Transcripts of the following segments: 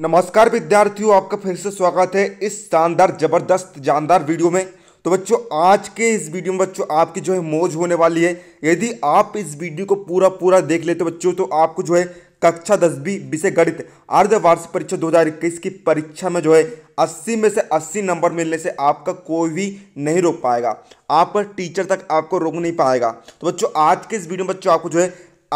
नमस्कार विद्यार्थियों आपका फिर से स्वागत है इस शानदार जबरदस्त जानदार वीडियो में तो बच्चों आज के इस वीडियो में बच्चों आपकी जो है मौज होने वाली है यदि आप इस वीडियो को पूरा पूरा देख लेते बच्चों तो आपको जो है कक्षा दसवीं विषय गणित अर्धवार्षिक परीक्षा 2021 की परीक्षा में जो है 80 में से 80 नंबर मिलने से आपका कोई भी नहीं रोक पाएगा आप टीचर तक आपको रोक नहीं पाएगा तो बच्चों आज के इस वीडियो में बच्चों आपको जो है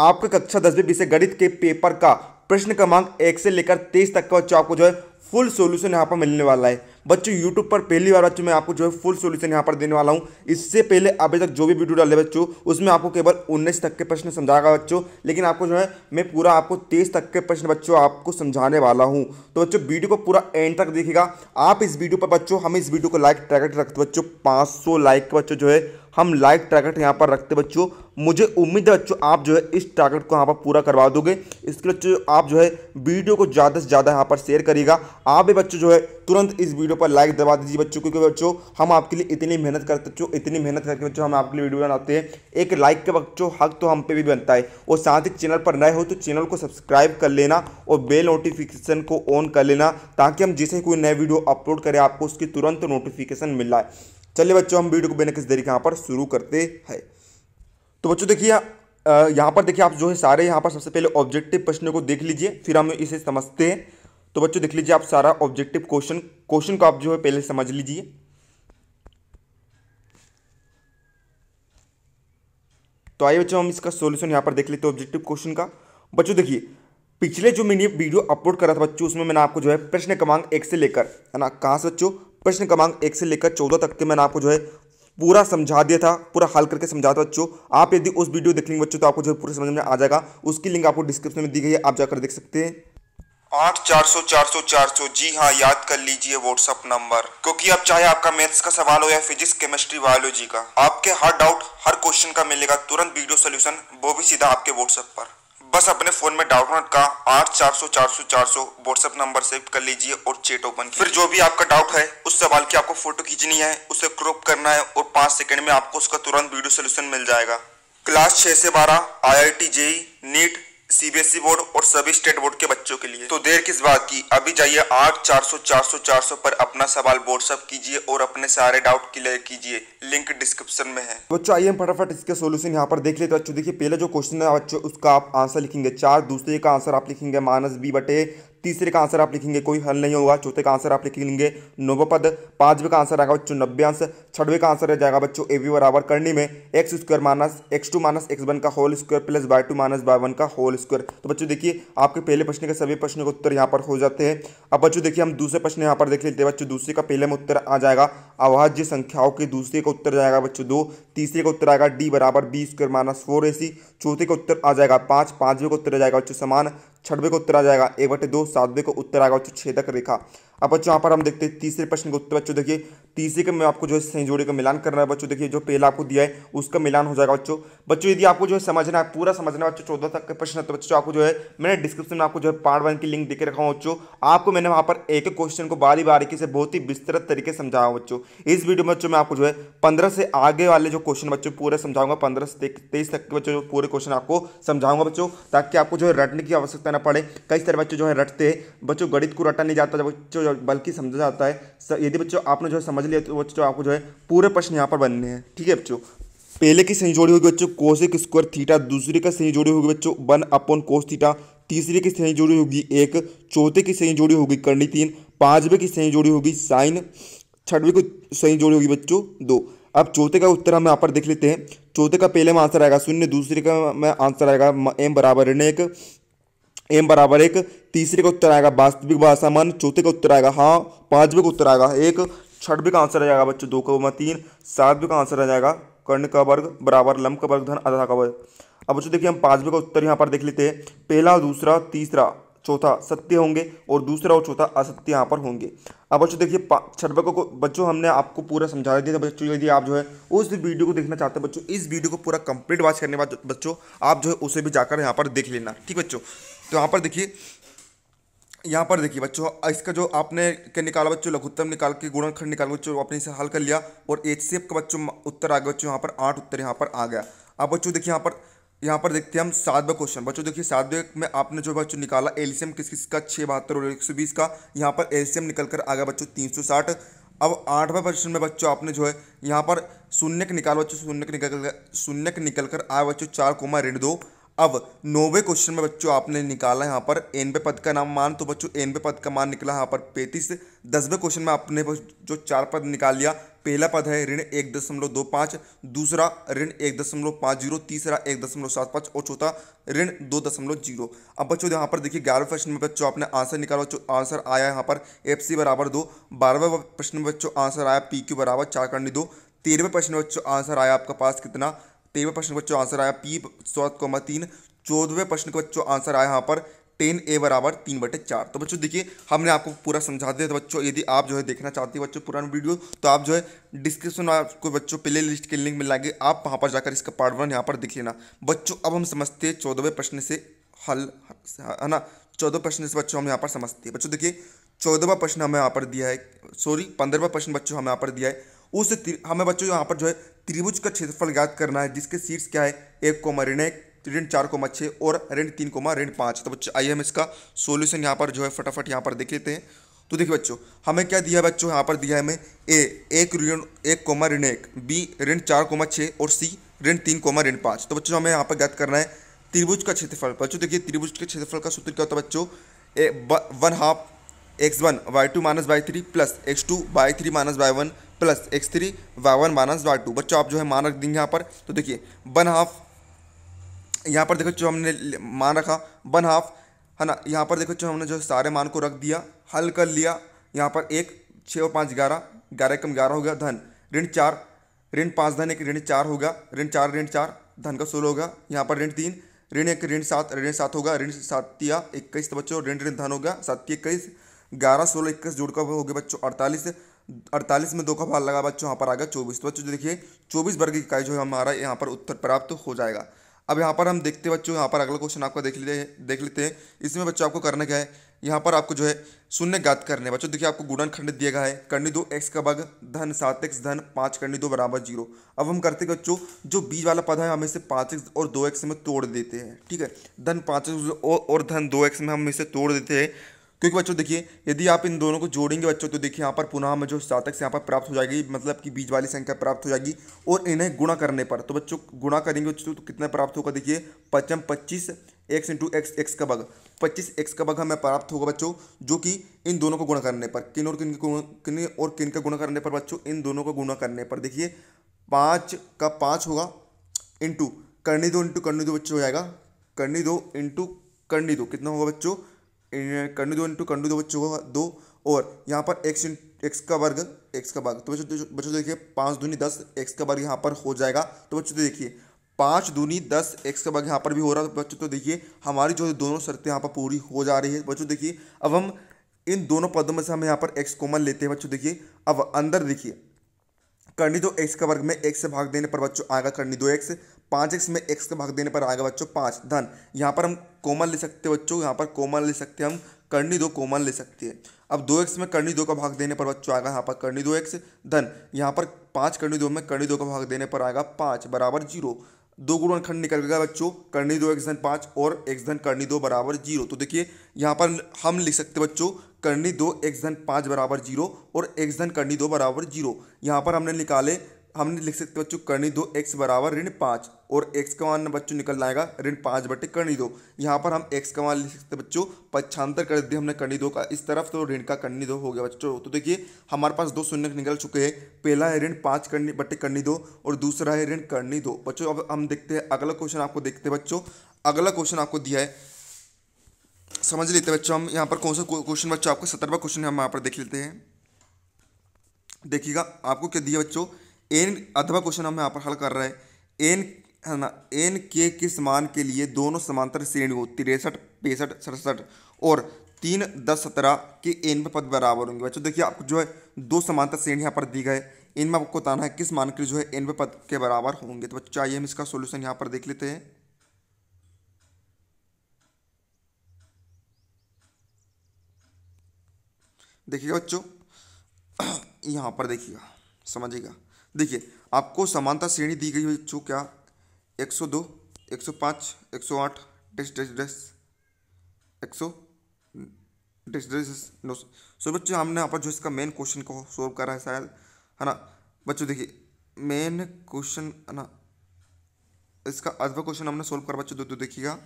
आपके कक्षा दसवीं विषय गणित के पेपर का प्रश्न क्रमांक एक से लेकर तेईस तक का बच्चों आपको जो है फुल सॉल्यूशन यहाँ पर मिलने वाला है बच्चों यूट्यूब पर पहली बार बच्चों मैं आपको जो है फुल सॉल्यूशन यहाँ पर देने वाला हूँ इससे पहले अभी तक जो भी वीडियो डाले बच्चों उसमें आपको केवल उन्नीस तक के प्रश्न समझाएगा बच्चों लेकिन आपको जो है मैं पूरा आपको तेईस तक के प्रश्न बच्चों आपको समझाने वाला हूँ तो बच्चों वीडियो को पूरा एंड तक देखेगा आप इस वीडियो पर बच्चों हम इस वीडियो को लाइक ट्रैकेट रखते बच्चों पाँच लाइक बच्चों जो है हम लाइक ट्रैकेट यहाँ पर रखते बच्चों मुझे उम्मीद है बच्चों आप जो है इस टारगेट को यहाँ पर पूरा करवा दोगे इसके लिए आप जो है वीडियो को ज़्यादा से ज़्यादा यहाँ पर शेयर करिएगा आप भी बच्चों जो है तुरंत इस वीडियो पर लाइक दबा दीजिए बच्चों क्योंकि बच्चों हम आपके लिए इतनी मेहनत करते बच्चों इतनी मेहनत करके बच्चों हम आपके लिए वीडियो बनाते हैं एक लाइक के बच्चों हक तो हम पे भी बनता है और साथ ही चैनल पर नए हो तो चैनल को सब्सक्राइब कर लेना और बेल नोटिफिकेशन को ऑन कर लेना ताकि हम जिसे कोई नया वीडियो अपलोड करें आपको उसकी तुरंत नोटिफिकेशन मिल रहा है चलिए बच्चों हम वीडियो को बिना किस तरीके यहाँ पर शुरू करते हैं तो बच्चों देखिए यहाँ पर देखिए आप जो है सारे यहाँ पर सबसे पहले ऑब्जेक्टिव प्रश्न को देख लीजिए फिर हम इसे समझते हैं तो बच्चों देख लीजिए आप सारा ऑब्जेक्टिव क्वेश्चन क्वेश्चन को आप जो है पहले समझ लीजिए तो आइए बच्चों हम इसका सोल्यूशन यहाँ पर देख लेते हैं ऑब्जेक्टिव क्वेश्चन का बच्चों देखिए पिछले जो मैंने वीडियो अपलोड करा था बच्चों उसमें मैंने आपको जो है प्रश्न क्रमांक एक से लेकर है ना कहाँ से बच्चों प्रश्न क्रमांक एक से लेकर चौदह तक के मैंने आपको जो है पूरा समझा दिया था पूरा हल करके समझा था बच्चों आप यदि उस वीडियो देख लेंगे बच्चों तो आपको जो पूरा समझ में आ जाएगा उसकी लिंक आपको डिस्क्रिप्शन में दी गई है आप जाकर देख सकते हैं आठ चार सौ चार सौ चार सौ जी हाँ याद कर लीजिए व्हाट्सअप नंबर क्योंकि अब चाहे आपका मैथ्स का सवाल हो या फिजिक्स केमिस्ट्री बायोलॉजी का आपके हर डाउट हर क्वेश्चन का मिलेगा तुरंत वीडियो सोल्यूशन वो भी सीधा आपके व्हाट्सएप पर बस अपने फोन में डाउट का आठ चार सौ चार सौ चार सौ व्हाट्सएप नंबर सेव कर लीजिए और चेट ओपन फिर जो भी आपका डाउट है उस सवाल की आपको फोटो खींचनी है उसे क्रॉप करना है और पांच सेकंड में आपको उसका तुरंत वीडियो सोल्यूशन मिल जाएगा क्लास छह से बारह I I T JEE NEET CBSE e board और सभी स्टेट बोर्ड के बच्चों के लिए तो देर किस बात की अभी जाइए आठ चार सौ चार सौ चार सौ पर अपना सवाल व्हाट्सअप कीजिए और अपने सारे डाउट क्लियर कीजिए लिंक डिस्क्रिप्शन में है बच्चों आइए फटाफट इसके सोल्यूशन यहाँ पर देख लेते बच्चों देखिए पहले जो क्वेश्चन है बच्चों उसका आप आंसर लिखेंगे चार दूसरे का आंसर आप लिखेंगे मानस बी बटे तीसरे का आंसर आप लिखेंगे कोई हल नहीं होगा चौथे का आंसर आप लिखेंगे नवपद पांचवे का आंसर आएगा बच्चों अंश छठवे का आंसर रह जाएगा बच्चों ए बराबर करनी में X square minus X two minus X one का whole square plus Y two minus Y one का होल स्क्वायर तो बच्चों देखिए आपके पहले प्रश्न के सभी प्रश्नों के उत्तर यहाँ पर हो जाते हैं अब बच्चों देखिए हम दूसरे प्रश्न यहाँ पर देख लेते हैं बच्चों दूसरे का पहले में उत्तर आ जाएगा अभाज्य संख्याओं के दूसरे का उत्तर जाएगा बच्चों दो तीसरे का उत्तर आएगा डी बराबर B square minus four A C चौथे का उत्तर आ जाएगा पाँच पाँचवें का उत्तर आ जाएगा बच्चों समान छठवे को उत्तर आ जाएगा एक बटे दो सातवें को उत्तर आएगा छेदक रेखा अब बच्चों यहाँ पर हम देखते हैं तीसरे प्रश्न का उत्तर बच्चों देखिए तीसरे के में आपको जो है सही जोड़े का मिलान करना है बच्चों देखिए जो पहला आपको दिया है उसका मिलान हो जाएगा बच्चों बच्चों यदि आपको जो है समझना है पूरा समझना है बच्चों चौदह तक का प्रश्न है तो बच्चों आपको जो है मैंने डिस्क्रिप्शन में आपको जो है पार्ट वन की लिंक देकर रखा हूँ बच्चों आपको मैंने वहाँ पर एक एक क्वेश्चन को बारी बारीकी से बहुत ही विस्तृत तरीके समझाया बच्चों इस वीडियो में बच्चों मैं आपको जो है पंद्रह से आगे वाले जो क्वेश्चन बच्चों पूरे समझाऊंगा पंद्रह से तेईस तक के बच्चों पूरे क्वेश्चन आपको समझाऊंगा बच्चों ताकि आपको जो है रटने की आवश्यकता न पड़े कई सारे बच्चे जो है रटते हैं बच्चों गणित को रटा नहीं जाता बच्चों और बल्कि समझा जाता है यदि बच्चों आपने जो है समझ लिया तो बच्चों आपको जो है पूरे प्रश्न यहाँ पर बनने हैं ठीक है बच्चों पहले की सही जोड़ी होगी बच्चों कोशिक स्क्वायर थीटा दूसरे का सही जोड़ी होगी बच्चों वन अपॉन कोस थीटा तीसरे की सही जोड़ी होगी एक चौथे की सही जोड़ी होगी करणी तीन पाँचवें की सही जोड़ी होगी साइन छठवें की सही जोड़ी होगी बच्चों दो अब चौथे का उत्तर हम यहाँ पर देख लेते हैं चौथे का पहले में आंसर आएगा शून्य दूसरे का में आंसर आएगा एम बराबर ऋण एक एम बराबर एक तीसरे का उत्तर आएगा वास्तविक मन चौथे का उत्तर आएगा हाँ पांचवे का उत्तर आएगा एक छठवे का आंसर आ जाएगा बच्चों दो का तीन सातवें का आंसर आ जाएगा कर्ण का वर्ग बराबर लंब का वर्ग धन आधा का वर्ग अब बच्चों देखिए हम पांचवे का उत्तर यहाँ पर देख लेते हैं पहला दूसरा तीसरा चौथा सत्य होंगे और दूसरा और चौथा असत्य यहाँ पर होंगे अब बच्चों देखिए छठवे को बच्चों हमने आपको पूरा समझा दिया था बच्चों यदि आप जो है उस वीडियो को देखना चाहते हैं बच्चों इस वीडियो को पूरा कंप्लीट वॉच करने के बाद बच्चों आप जो है उसे भी जाकर यहाँ पर देख लेना ठीक बच्चों तो यहाँ पर देखिए यहाँ पर देखिए बच्चों इसका जो आपने के निकाला बच्चों लघुत्तम निकाल के गुणनखंड निकाल बच्चों आपने इसे हल कर लिया और एच सी एफ का बच्चों उत्तर आ गया बच्चों यहाँ पर आठ उत्तर यहाँ पर आ गया अब बच्चों देखिए यहाँ पर यहाँ पर देखते हैं हम सातवा क्वेश्चन बच्चों देखिए सातवें में आपने जो बच्चों निकाला एलसीएम किस किस का छः बहत्तर और एक सौ बीस का यहाँ पर एल्शियम निकल कर आ गया बच्चों तीन सौ साठ अब आठवें प्रश्न में बच्चों आपने जो है यहाँ पर शून्य के निकाल बच्चों शून्य के निकल शून्य के निकल कर आया बच्चों चार कोमा ऋण दो अब नौवे क्वेश्चन में बच्चों आपने निकाला यहाँ पर एनबे पद का नाम मान तो बच्चों एनबे पद का मान निकला यहाँ पर पैंतीस दसवें क्वेश्चन में आपने जो चार पद निकाल लिया पहला पद है ऋण एक दशमलव दो पाँच दूसरा ऋण एक दशमलव पाँच जीरो तीसरा एक दशमलव सात पाँच और चौथा ऋण दो दशमलव जीरो अब बच्चों यहाँ पर देखिए ग्यारह प्रश्न में बच्चों आपने आंसर निकाला आंसर आया यहाँ पर एफ सी बराबर दो बारहवें प्रश्न में बच्चों आंसर आया पी क्यू बराबर चार करनी दो तेरहवें प्रश्न में बच्चों आंसर आया आपका पास कितना तेरहवें प्रश्न बच्चों आंसर आया पी स्वाद कोमा तीन चौदहवें प्रश्न का बच्चों आंसर आया यहाँ पर टेन ए बराबर तीन बटे चार तो बच्चों देखिए हमने आपको पूरा समझा दिया तो बच्चों यदि आप जो है देखना चाहते हैं बच्चों पुराना वीडियो तो आप जो है डिस्क्रिप्शन में आपको बच्चों प्ले लिस्ट के लिंक मिल लाएंगे आप वहाँ पर जाकर इसका पार्ट वन यहाँ पर देख लेना बच्चों अब हम समझते हैं चौदहवें प्रश्न से हल है ना चौदह प्रश्न से बच्चों हम यहाँ पर समझते हैं बच्चों देखिए चौदहवा प्रश्न हमें यहाँ पर दिया है सॉरी पंद्रहवा प्रश्न बच्चों हमें यहाँ पर दिया है उस हमें बच्चों यहाँ पर जो है त्रिभुज का क्षेत्रफल ज्ञात करना है जिसके सीट्स क्या है एक कोमा ऋण एक ऋण चार कोमा छः और ऋण तीन कोमा ऋण पाँच तो बच्चों आइए हम इसका सोल्यूशन यहाँ पर जो है फटाफट यहाँ पर देख लेते हैं तो देखिए बच्चों हमें क्या दिया है बच्चों यहाँ पर दिया है हमें ए एक ऋण एक कोमा ऋण एक बी ऋण चार कोमा छः और सी ऋण तीन कोमा ऋण पाँच तो बच्चों हमें यहाँ पर ज्ञात करना है त्रिभुज का क्षेत्रफल बच्चों देखिए त्रिभुज के क्षेत्रफल का सूत्र क्या होता है बच्चों one half X one Y two minus Y three plus X two Y three minus Y one plus X three Y one minus Y two बच्चों आप जो है मान रख देंगे यहाँ पर तो देखिए वन हाफ यहाँ पर देखो जो हमने मान रखा वन हाफ है ना यहाँ पर देखो जो हमने जो सारे मान को रख दिया हल कर लिया यहाँ पर एक छः और पाँच ग्यारह ग्यारह कम ग्यारह हो गया धन ऋण चार ऋण पाँच धन एक ऋण चार होगा ऋण चार ऋण चार धन का सोलह होगा यहाँ पर ऋण तीन ऋण एक ऋण सात ऋण सात होगा ऋण सातिया इक्कीस तो बच्चों ऋण ऋण धन होगा सात इक्कीस ग्यारह सोलह इक्कीस जोड़कर हो गया बच्चों अड़तालीस अड़तालीस में दो का भाग लगा बच्चों यहाँ पर आ गया चौबीस तो बच्चों देखिए चौबीस वर्ग इकाई जो है हमारा यहाँ पर उत्तर प्राप्त हो जाएगा अब यहाँ पर हम देखते हैं बच्चों यहाँ पर अगला क्वेश्चन आपका देख लेते हैं देख लेते हैं इसमें बच्चों आपको करना क्या है यहाँ पर आपको जो है शून्य गात करने बच्चों देखिए आपको गुणन खंड दिया गया है करनी दो एक्स का बग धन सात एक्स धन पाँच करनी दो बराबर जीरो अब हम करते हैं बच्चों जो बीज वाला पद है हम इसे पाँच एक्स और दो एक्स में तोड़ देते हैं ठीक है धन पाँच एक्स और धन दो एक्स में हम इसे तोड़ देते हैं क्योंकि बच्चों देखिए यदि आप इन दोनों को जोड़ेंगे बच्चों तो देखिए यहाँ पर पुनः हमें जो सातक से यहाँ पर प्राप्त हो जाएगी मतलब कि बीज वाली संख्या प्राप्त हो जाएगी और इन्हें गुणा करने पर तो बच्चों गुणा करेंगे बच्चों तो कितना प्राप्त होगा देखिए पचम पच्चीस एक्स इंटू एक्स एक्स का बग पच्चीस एक्स का बग हमें प्राप्त होगा बच्चों जो कि इन दोनों को गुणा करने पर किन और किन किन और किन का गुणा करने पर बच्चों इन दोनों का गुणा करने पर देखिए पाँच का पाँच होगा इंटू करनी दो इंटू करनी दो बच्चों हो जाएगा करनी दो इंटू करनी दो कितना होगा बच्चों कंडू दो इंटू कंडू दो बच्चों का दो और यहाँ पर एक्स एक्स का वर्ग एक्स का वर्ग तो बच्चों बच्चों देखिए पाँच दूनी दस एक्स का वर्ग यहाँ पर हो जाएगा तो बच्चों देखिए पाँच दूनी दस एक्स का वर्ग यहाँ पर भी हो रहा है बच्चों तो देखिए हमारी जो दोनों शर्तें यहाँ पर पूरी हो जा रही है बच्चों देखिए अब हम इन दोनों पदों में से हम यहाँ पर एक्स कॉमन लेते हैं बच्चों देखिए अब अंदर देखिए करनी दो एक्स का वर्ग में एक्स से भाग देने पर बच्चों आएगा करनी दो एक्स पाँच एक्स में एक्स का भाग देने पर आएगा बच्चों पाँच धन यहाँ पर हम कोमल ले सकते हैं बच्चों यहाँ पर कोमल ले सकते हैं हम करनी दो कोमल ले सकते हैं अब दो एक्स में करनी दो का भाग देने पर बच्चों आएगा यहाँ पर करनी दो एक्स धन यहाँ पर पाँच करनी दो में करनी दो का भाग देने पर आएगा पाँच बराबर जीरो दो गुणनखंड निकल गया बच्चों करनी दो एक्स धन पाँच और एक्स धन करनी दो बराबर जीरो तो देखिए यहाँ पर हम लिख सकते बच्चों करनी दो एक्स धन पाँच बराबर जीरो और एक्स धन करनी दो बराबर जीरो यहाँ पर हमने निकाले हमने लिख सकते बच्चों करनी दो एक्स बराबर ऋण पाँच और एक्स का मान बच्चों निकल आएगा ऋण पाँच बटे करनी दो यहाँ पर हम एक्स का मान लिख सकते बच्चों पच्छांतर कर दिया हमने करनी दो का इस तरफ तो ऋण का करनी दो हो गया बच्चों तो देखिए हमारे पास दो शून्य निकल चुके हैं पहला है ऋण पाँच करनी बटे करनी दो और दूसरा है ऋण करनी दो बच्चों अब हम देखते हैं अगला क्वेश्चन आपको देखते हैं बच्चों अगला क्वेश्चन आपको दिया है समझ लेते हैं बच्चों हम यहाँ पर कौन सा क्वेश्चन बच्चों आपको सत्रहवा क्वेश्चन हम यहाँ पर देख लेते हैं देखिएगा आपको क्या दिया बच्चों एन अथवा क्वेश्चन हम यहाँ पर हल कर रहे हैं एन है ना एन के किस मान के लिए दोनों समांतर श्रेणियों तिरसठ पैंसठ सड़सठ और तीन दस सत्रह के एन पर पद बराबर होंगे बच्चों देखिए आपको जो है दो समांतर श्रेणी यहाँ पर दी गए इनमें आपको बताना है किस मान के जो है एन पे पद के बराबर होंगे तो बच्चों आइए हम इसका सोल्यूशन यहाँ पर देख लेते हैं देखिएगा बच्चों यहाँ पर देखिएगा समझिएगा देखिए आपको समानता श्रेणी दी गई हुई जो क्या एक सौ दो एक सौ पाँच एक सौ आठ डेस डेस डेस एक सौ डेस डेस नौ सौ सो बच्चों हमने यहाँ पर जो इसका मेन क्वेश्चन को सोल्व करा है शायद है ना बच्चों देखिए मेन क्वेश्चन है ना इसका अधवा क्वेश्चन हमने सोल्व करा बच्चों दो दो देखिएगा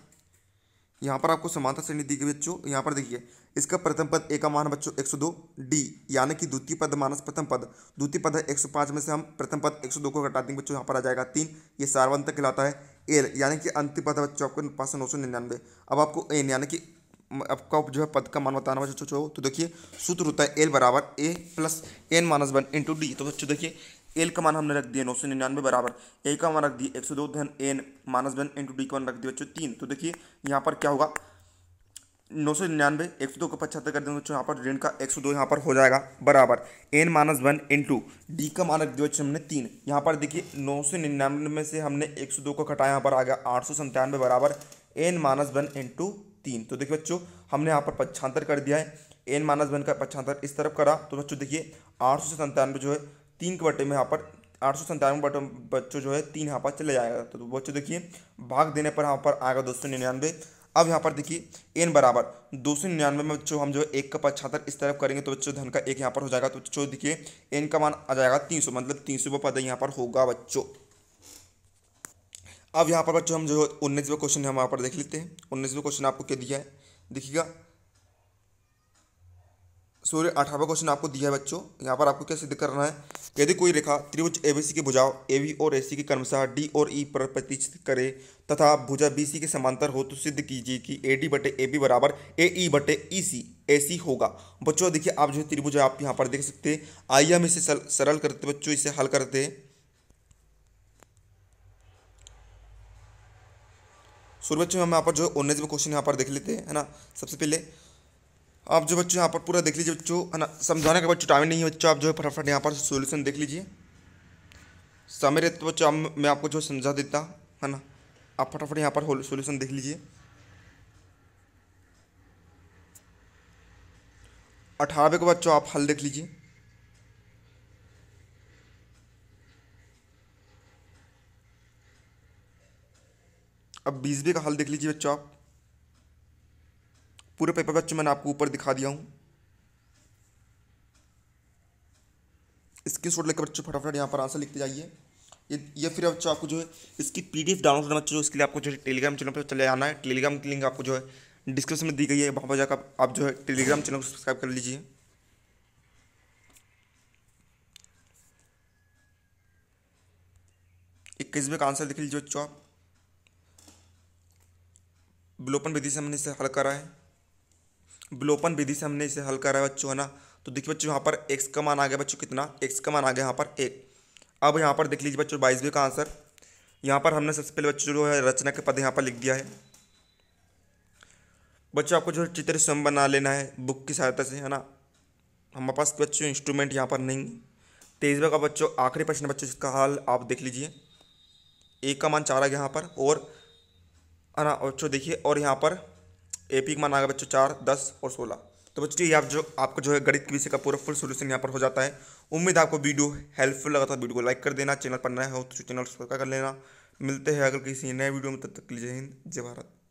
यहाँ पर आपको समानता श्रेणी दी गई बच्चों यहाँ पर देखिए इसका प्रथम पद ए का मान बच्चों 102 डी यानी कि द्वितीय पद मानस प्रथम पद द्वितीय पद है 105 में से हम प्रथम पद 102 को घटा देंगे बच्चों यहाँ पर आ जाएगा तीन ये सार्वंतक कहलाता है एल यानी कि अंतिम पद बच्चों आपको पाँच सौ नौ सौ निन्यानवे अब आपको एन यानी कि आपका जो है पद का मान बताना बच्चों तो देखिए सूत्र होता है एल बराबर A plus N minus one into D तो बच्चों देखिए एल का मान हमने रख दिया नौ सौ निन्यानवे बराबर ए का मान रख दिया एक सौ दो धन N minus one into D का मान रख दिया बच्चों तीन तो देखिए यहाँ पर क्या होगा नौ सौ निन्यानवे एक सौ दो का पचहत्तर कर देंगे बच्चों यहाँ पर ऋण का एक सौ दो यहाँ पर हो जाएगा बराबर N minus one into D का मान रख दिया बच्चों हमने तीन यहाँ पर देखिए नौ सौ निन्यानवे में से हमने एक सौ दो को घटाया यहाँ पर आ गया आठ सौ संतानवे बराबर एन माइनस वन इंटू तीन तो देखिए बच्चों हमने यहाँ पर पच्छांतर कर दिया है एन माइनस वन का पच्छांतर इस तरफ करा तो बच्चों देखिए आठ सौ संतानवे जो है तीन के बटे में यहाँ पर आठ सौ बटे बच्चों जो है तीन यहाँ पर चले जाएगा तो बच्चों देखिए भाग देने पर यहाँ पर आएगा दो सौ निन्यानवे अब यहाँ पर देखिए एन बराबर दो सौ निन्यानवे में बच्चों हम जो है एक का पचहत्तर इस तरफ करेंगे तो बच्चों धन का एक यहाँ पर हो जाएगा तो बच्चों देखिए एन का मान आ जाएगा तीन सौ मतलब तीन सौ पद यहाँ पर होगा बच्चों अब यहाँ पर बच्चों हम जो है उन्नीसवें क्वेश्चन हम यहाँ पर देख लेते हैं उन्नीसवें क्वेश्चन आपको क्या दिया है देखिएगा सूर्य अठारहवा क्वेश्चन आपको दिया है बच्चों यहाँ पर आपको क्या सिद्ध करना है यदि कोई रेखा त्रिभुज ए बी सी की भुजाओं ए बी और ए सी के क्रमशः डी और ई e पर प्रतिष्ठित करे तथा भुजा बी सी के समांतर हो तो सिद्ध कीजिए कि ए डी बटे ए बी बराबर ए ई e बटे ई सी ए सी होगा बच्चों देखिए आप जो त्रिभुज आप यहाँ पर देख सकते हैं आइए हम इसे सरल करते बच्चों इसे हल करते हैं सूर्य बच्चों हम यहाँ पर जो उन्नीसवें क्वेश्चन यहाँ पर देख लेते हैं ना सबसे पहले आप जो बच्चों यहाँ पर पूरा देख लीजिए बच्चों समझाने का बच्चों टाइम नहीं है बच्चों आप जो है फटाफट यहाँ पर सोल्यूशन देख लीजिए समय तो बच्चों मैं आपको जो समझा देता है ना आप फटाफट यहाँ पर सोल्यूशन देख लीजिए अठारहवे को बच्चों आप हल देख लीजिए अब बीसवे का हल देख लीजिए बच्चों आप पूरे पेपर बच्चों मैंने आपको ऊपर दिखा दिया हूँ स्क्रीन शॉट लेकर बच्चों फटाफट यहाँ पर आंसर लिखते जाइए ये ये फिर बच्चों आपको जो है इसकी पीडीएफ डाउनलोड करना चाहिए इसके लिए आपको जो है टेलीग्राम चैनल पर चले आना है टेलीग्राम की लिंक आपको जो है डिस्क्रिप्शन में दी गई है वहाँ पर जाकर आप जो है टेलीग्राम चैनल को सब्सक्राइब कर लीजिए इक्कीस में का आंसर लिख लीजिए बच्चों आप विलोपन विधि से हमने इसे हल करा है विलोपन विधि से हमने इसे हल करा है बच्चों है ना तो देखिए बच्चों यहाँ पर एक्स का मान आ गया बच्चों कितना एक्स का मान आ गया यहाँ पर एक अब यहाँ पर देख लीजिए बच्चों बाईसवें का आंसर यहाँ पर हमने सबसे पहले बच्चों जो है रचना के पद यहाँ पर लिख दिया है बच्चों आपको जो है चित्र स्वयं बना लेना है बुक की सहायता से है ना हमारे पास बच्चों इंस्ट्रूमेंट यहाँ पर नहीं तेईसवें का बच्चों आखिरी प्रश्न बच्चों इसका हाल आप देख लीजिए एक का मान चार आ गया यहाँ पर और है ना बच्चों देखिए और यहाँ पर ए पी का मान गया बच्चों चार दस और सोलह तो बच्चों ये आप जो आपको जो है गणित के विषय का पूरा फुल सोल्यूशन यहाँ पर हो जाता है उम्मीद आपको वीडियो हेल्पफुल लगा था वीडियो को लाइक कर देना चैनल पर नया हो तो चैनल सब्सक्राइब कर लेना मिलते हैं अगर किसी नए वीडियो में तब तक लीजिए हिंद जय भारत